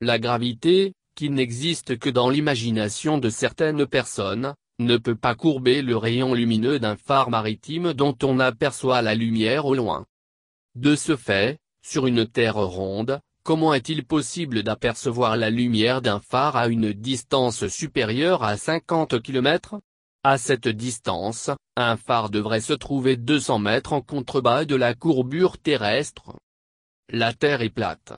La gravité, qui n'existe que dans l'imagination de certaines personnes, ne peut pas courber le rayon lumineux d'un phare maritime dont on aperçoit la lumière au loin. De ce fait, sur une Terre ronde, comment est-il possible d'apercevoir la lumière d'un phare à une distance supérieure à 50 km À cette distance, un phare devrait se trouver 200 mètres en contrebas de la courbure terrestre. La Terre est plate.